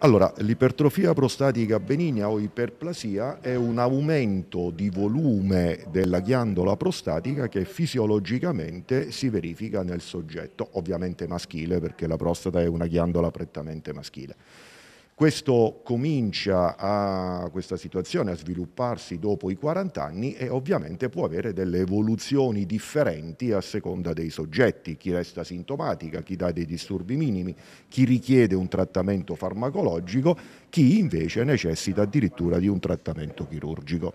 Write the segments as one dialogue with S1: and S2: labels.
S1: Allora, l'ipertrofia prostatica benigna o iperplasia è un aumento di volume della ghiandola prostatica che fisiologicamente si verifica nel soggetto, ovviamente maschile perché la prostata è una ghiandola prettamente maschile. Questo comincia a, questa situazione a svilupparsi dopo i 40 anni e ovviamente può avere delle evoluzioni differenti a seconda dei soggetti, chi resta sintomatica, chi dà dei disturbi minimi, chi richiede un trattamento farmacologico, chi invece necessita addirittura di un trattamento chirurgico.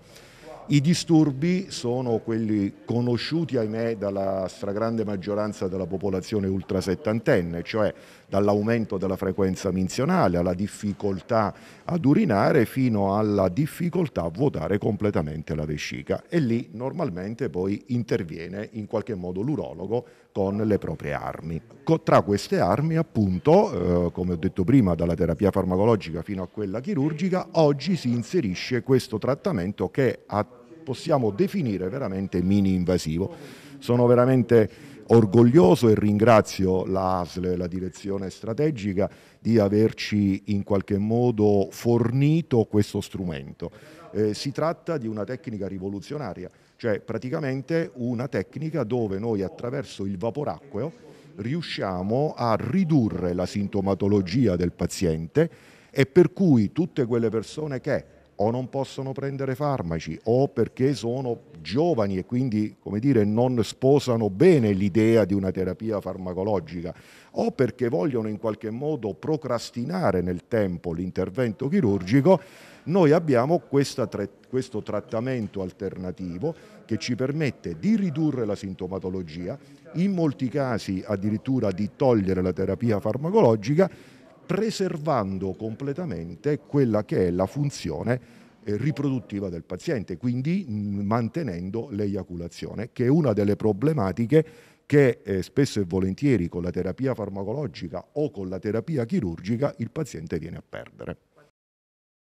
S1: I disturbi sono quelli conosciuti, ahimè, dalla stragrande maggioranza della popolazione ultrasettantenne, cioè dall'aumento della frequenza menzionale alla difficoltà ad urinare fino alla difficoltà a vuotare completamente la vescica. E lì normalmente poi interviene in qualche modo l'urologo con le proprie armi. Tra queste armi, appunto, eh, come ho detto prima, dalla terapia farmacologica fino a quella chirurgica, oggi si inserisce questo trattamento che a possiamo definire veramente mini invasivo. Sono veramente orgoglioso e ringrazio l'ASL, la direzione strategica, di averci in qualche modo fornito questo strumento. Eh, si tratta di una tecnica rivoluzionaria, cioè praticamente una tecnica dove noi attraverso il vaporacqueo riusciamo a ridurre la sintomatologia del paziente e per cui tutte quelle persone che o non possono prendere farmaci o perché sono giovani e quindi come dire, non sposano bene l'idea di una terapia farmacologica o perché vogliono in qualche modo procrastinare nel tempo l'intervento chirurgico, noi abbiamo tre, questo trattamento alternativo che ci permette di ridurre la sintomatologia, in molti casi addirittura di togliere la terapia farmacologica preservando completamente quella che è la funzione eh, riproduttiva del paziente, quindi mm, mantenendo l'eiaculazione, che è una delle problematiche che eh, spesso e volentieri con la terapia farmacologica o con la terapia chirurgica il paziente viene a perdere.